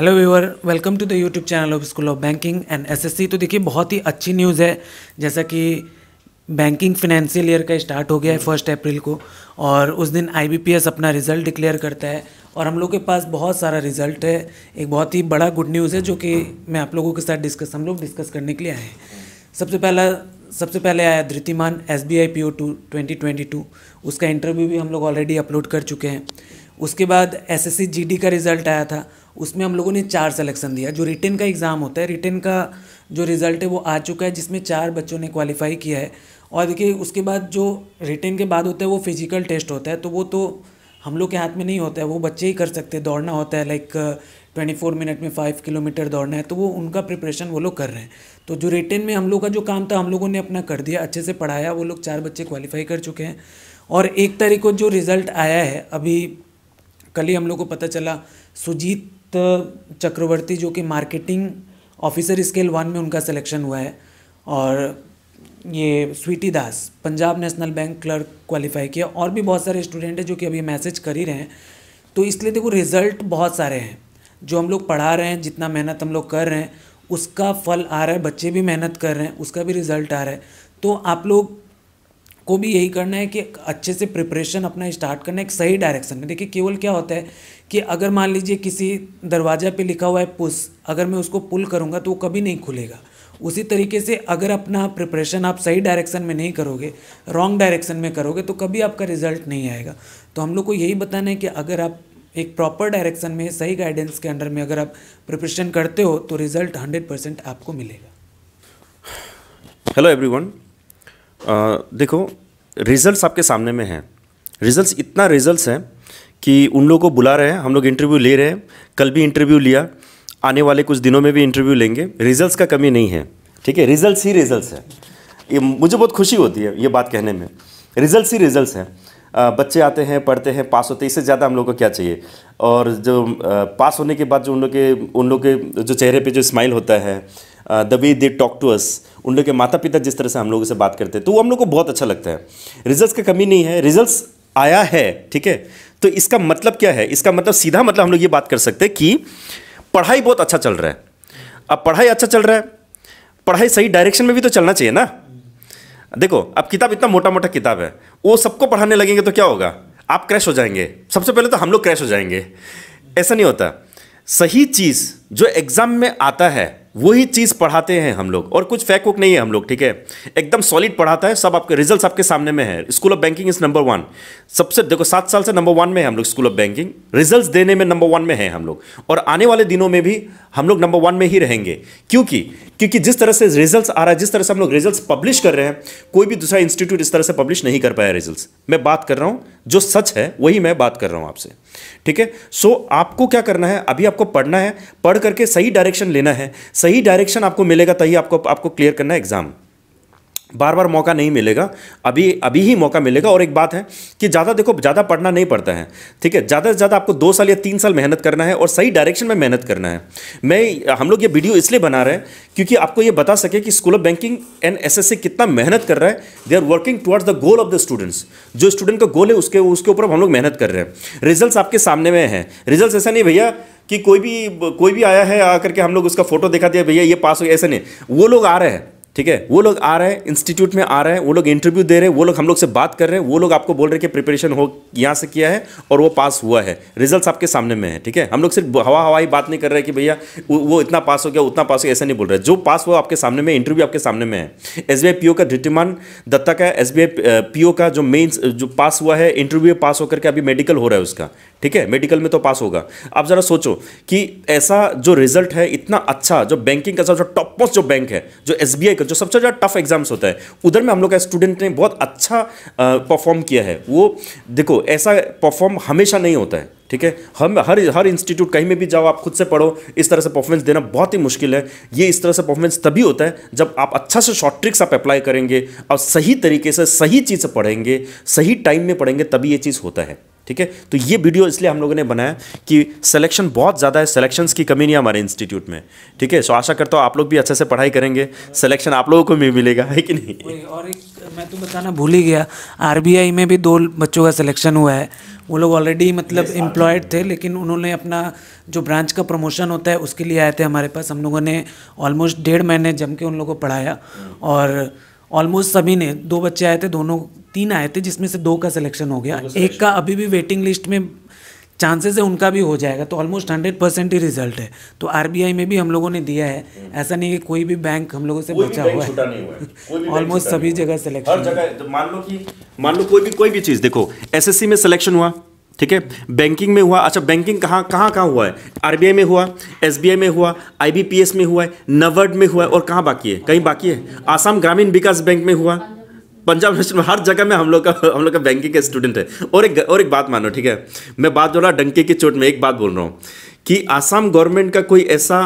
Hello viewer welcome to the YouTube channel of school of banking and SSC तो देखिए बहुत ही अच्छी न्यूज़ है जैसा कि बैंकिंग फाइनेंशियल ईयर का स्टार्ट हो गया है फर्स्ट अप्रैल को और उस दिन आईबीपीएस अपना रिज़ल्ट डिक्लेयर करता है और हम लोग के पास बहुत सारा रिज़ल्ट है एक बहुत ही बड़ा गुड न्यूज़ है जो कि मैं आप लोगों के साथ डिस्कस हम लोग डिस्कस करने के लिए आए हैं सबसे पहला सबसे पहले आया Dhritiman S B I P O two twenty twenty two उसका इंटरव्यू भी हम लोग ऑलरेडी अपलोड कर चुके हैं उसके बाद एस एस का रिज़ल्ट आया था उसमें हम लोगों ने चार सलेक्शन दिया जो रिटर्न का एग्ज़ाम होता है रिटर्न का जो रिज़ल्ट है वो आ चुका है जिसमें चार बच्चों ने क्वालिफाई किया है और देखिए उसके बाद जो रिटर्न के बाद होता है वो फिजिकल टेस्ट होता है तो वो तो हम लोग के हाथ में नहीं होता है वो बच्चे ही कर सकते हैं दौड़ना होता है लाइक ट्वेंटी फोर मिनट में फाइव किलोमीटर दौड़ना है तो वो उनका प्रिपरेशन वो लोग कर रहे हैं तो जो रिटर्न में हम लोग का जो काम था हम लोगों ने अपना कर दिया अच्छे से पढ़ाया वो लोग चार बच्चे क्वालिफाई कर चुके हैं और एक तारीख को जो रिज़ल्ट आया है अभी कल ही हम लोग को पता चला सुजीत चक्रवर्ती जो कि मार्केटिंग ऑफिसर स्केल वन में उनका सिलेक्शन हुआ है और ये स्वीटी दास पंजाब नेशनल बैंक क्लर्क क्वालिफाई किया और भी बहुत सारे स्टूडेंट हैं जो कि अभी मैसेज कर ही रहे हैं तो इसलिए देखो रिज़ल्ट बहुत सारे हैं जो हम लोग पढ़ा रहे हैं जितना मेहनत हम लोग कर रहे हैं उसका फल आ रहा है बच्चे भी मेहनत कर रहे हैं उसका भी रिज़ल्ट आ रहा है तो आप लोग को भी यही करना है कि अच्छे से प्रिपरेशन अपना स्टार्ट करना एक सही डायरेक्शन में देखिए केवल क्या होता है कि अगर मान लीजिए किसी दरवाज़ा पे लिखा हुआ है पुश अगर मैं उसको पुल करूँगा तो वो कभी नहीं खुलेगा उसी तरीके से अगर अपना प्रिपरेशन आप सही डायरेक्शन में नहीं करोगे रॉन्ग डायरेक्शन में करोगे तो कभी आपका रिजल्ट नहीं आएगा तो हम लोग को यही बताना है कि अगर आप एक प्रॉपर डायरेक्शन में सही गाइडेंस के अंडर में अगर आप प्रिपरेशन करते हो तो रिजल्ट हंड्रेड परसेंट आपको मिलेगा हेलो एवरीवन देखो रिजल्ट्स आपके सामने में हैं रिजल्ट्स इतना रिजल्ट्स हैं कि उन लोगों को बुला रहे हैं हम लोग इंटरव्यू ले रहे हैं कल भी इंटरव्यू लिया आने वाले कुछ दिनों में भी इंटरव्यू लेंगे रिजल्ट्स का कमी नहीं है ठीक है रिजल्ट्स ही रिजल्ट्स है ये मुझे बहुत खुशी होती है ये बात कहने में रिजल्ट्स ही रिजल्ट्स हैं बच्चे आते हैं पढ़ते हैं पास होते हैं इससे ज़्यादा हम लोग को क्या चाहिए और जो पास होने के बाद जो उन लोग के उन लोग के जो चेहरे पे जो स्माइल होता है the way they talk to us उन लोग के माता पिता जिस तरह से हम लोगों से बात करते हैं तो वो हम लोग को बहुत अच्छा लगता है रिजल्ट का कमी नहीं है रिजल्ट आया है ठीक है तो इसका मतलब क्या है इसका मतलब सीधा मतलब हम लोग ये बात कर सकते हैं कि पढ़ाई बहुत अच्छा चल रहा है अब पढ़ाई अच्छा चल रहा है पढ़ाई सही डायरेक्शन में भी तो चलना चाहिए ना देखो अब किताब इतना मोटा मोटा किताब है वो सबको पढ़ाने लगेंगे तो क्या होगा आप क्रैश हो जाएंगे सबसे पहले तो हम लोग क्रैश हो जाएंगे ऐसा नहीं होता सही चीज़ जो एग्ज़ाम में आता है वही चीज़ पढ़ाते हैं हम लोग और कुछ फैक वुक नहीं है हम लोग ठीक है एकदम सॉलिड पढ़ाता है सब आपके रिजल्ट आपके सामने में है school of banking is number one सबसे देखो सात साल से नंबर वन में है हम लोग स्कूल ऑफ बैंकिंग रिजल्ट देने में नंबर वन में है हम लोग और आने वाले दिनों में भी हम लोग नंबर वन में ही रहेंगे क्योंकि क्योंकि जिस तरह से रिजल्ट आ रहा है जिस तरह से हम लोग रिजल्ट पब्लिश कर रहे हैं कोई भी दूसरा इंस्टीट्यूट इस तरह से पब्लिश नहीं कर पाया रिजल्ट मैं बात कर रहा हूँ जो सच है वही मैं बात कर रहा हूं आपसे ठीक है सो आपको क्या करना है अभी आपको पढ़ना है पढ़ करके सही डायरेक्शन लेना है सही डायरेक्शन आपको मिलेगा तभी आपको आपको क्लियर करना है एग्जाम बार बार मौका नहीं मिलेगा अभी अभी ही मौका मिलेगा और एक बात है कि ज़्यादा देखो ज़्यादा पढ़ना नहीं पड़ता है ठीक है ज़्यादा से ज़्यादा आपको दो साल या तीन साल मेहनत करना है और सही डायरेक्शन में मेहनत करना है मैं हम लोग ये वीडियो इसलिए बना रहे हैं क्योंकि आपको ये बता सके कि school of banking and S कितना मेहनत कर रहा है they are working towards the goal of the students जो स्टूडेंट का गोल है उसके उसके ऊपर हम लोग मेहनत कर रहे हैं रिजल्ट आपके सामने में है रिजल्ट ऐसा नहीं भैया कि कोई भी कोई भी आया है आकर के हम लोग उसका फोटो दिखा दिया भैया ये पास हो ऐसे ऐसा नहीं वो लोग आ रहे हैं ठीक है वो लोग आ रहे हैं इंस्टीट्यूट में आ रहे हैं वो लोग इंटरव्यू दे रहे हैं वो लोग हम लोग से बात कर रहे हैं वो लोग आपको बोल रहे हैं कि प्रिपरेशन हो यहाँ से किया है और वो पास हुआ है रिजल्ट्स आपके सामने में है ठीक है हम लोग सिर्फ हवा हवाई बात नहीं कर रहे कि भैया वो इतना पास हो गया उतना पास हो गया ऐसा नहीं बोल रहे जो पास हुआ आपके सामने में इंटरव्यू आपके सामने में है एस बी का डिटिमान दत्ता का एस बी का जो मेन्स जो पास हुआ है इंटरव्यू पास होकर के अभी मेडिकल हो रहा है उसका ठीक है मेडिकल में तो पास होगा आप ज़रा सोचो कि ऐसा जो रिजल्ट है इतना अच्छा जो बैंकिंग का जो टॉप मोस्ट जो बैंक है जो एस का जो सबसे ज़्यादा टफ एग्जाम्स होता है उधर में हम लोग का स्टूडेंट ने बहुत अच्छा परफॉर्म किया है वो देखो ऐसा परफॉर्म हमेशा नहीं होता है ठीक है हम हर हर इंस्टीट्यूट कहीं में भी जाओ आप खुद से पढ़ो इस तरह से परफॉर्मेंस देना बहुत ही मुश्किल है ये इस तरह से परफॉर्मेंस तभी होता है जब आप अच्छा से शॉर्ट ट्रिक्स आप अप्लाई करेंगे और सही तरीके से सही चीज़ से पढ़ेंगे सही टाइम में पढ़ेंगे तभी ये चीज़ होता है ठीक है तो ये वीडियो इसलिए हम लोगों ने बनाया कि सिलेक्शन बहुत ज़्यादा है सिलेक्शन की कमी नहीं हमारे इंस्टीट्यूट में ठीक है सो आशा करता हूँ आप लोग भी अच्छे से पढ़ाई करेंगे सिलेक्शन आप लोगों को भी मिलेगा है कि नहीं और एक मैं तो बताना भूल ही गया आर में भी दो बच्चों का सिलेक्शन हुआ है वो लोग ऑलरेडी मतलब एम्प्लॉयड थे लेकिन उन्होंने अपना जो ब्रांच का प्रमोशन होता है उसके लिए आए थे हमारे पास हम लोगों ने ऑलमोस्ट डेढ़ महीने जम के उन लोगों को पढ़ाया hmm. और ऑलमोस्ट सभी ने दो बच्चे आए थे दोनों तीन आए थे जिसमें से दो का सिलेक्शन हो गया एक का अभी भी वेटिंग लिस्ट में चांसेस है उनका भी हो जाएगा तो ऑलमोस्ट हंड्रेड परसेंट ही रिजल्ट है तो आरबीआई में भी हम लोगों ने दिया है हम्म। ऐसा नहीं कि कोई भी बैंक हम लोगों से बचा हुआ है ऑलमोस्ट सभी जगह सिलेक्शन मान लो कि मान लो कोई भी कोई भी चीज़ देखो एस में सिलेक्शन हुआ ठीक है बैंकिंग में हुआ अच्छा बैंकिंग कहाँ कहाँ कहाँ हुआ है आरबीआई में हुआ एसबीआई में हुआ आईबीपीएस में हुआ है नवर्ड में हुआ है और कहाँ बाकी है कहीं बाकी है आसाम ग्रामीण विकास बैंक में हुआ पंजाब नेशनल हर जगह में हम लोग का हम लोग का बैंकिंग का स्टूडेंट है और एक और एक बात मानो ठीक है मैं बात बोला डंके की चोट में एक बात बोल रहा हूँ कि आसाम गवर्नमेंट का कोई ऐसा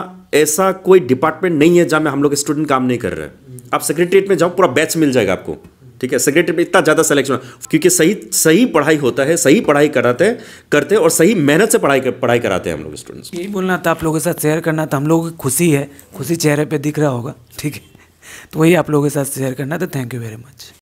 ऐसा कोई डिपार्टमेंट नहीं है जहाँ में हम लोग स्टूडेंट काम नहीं कर रहे आप सेक्रेटरीट में जाओ पूरा बैच मिल जाएगा आपको ठीक है सेक्रेटरी में इतना ज़्यादा सिलेक्शन क्योंकि सही सही पढ़ाई होता है सही पढ़ाई कराते करते और सही मेहनत से पढ़ाई कर, पढ़ाई कराते हैं हम लोग स्टूडेंट्स यही बोलना था आप लोगों के साथ शेयर करना था हम लोगों की खुशी है खुशी चेहरे पर दिख रहा होगा ठीक है तो वही आप लोगों के साथ शेयर करना था थैंक यू वेरी मच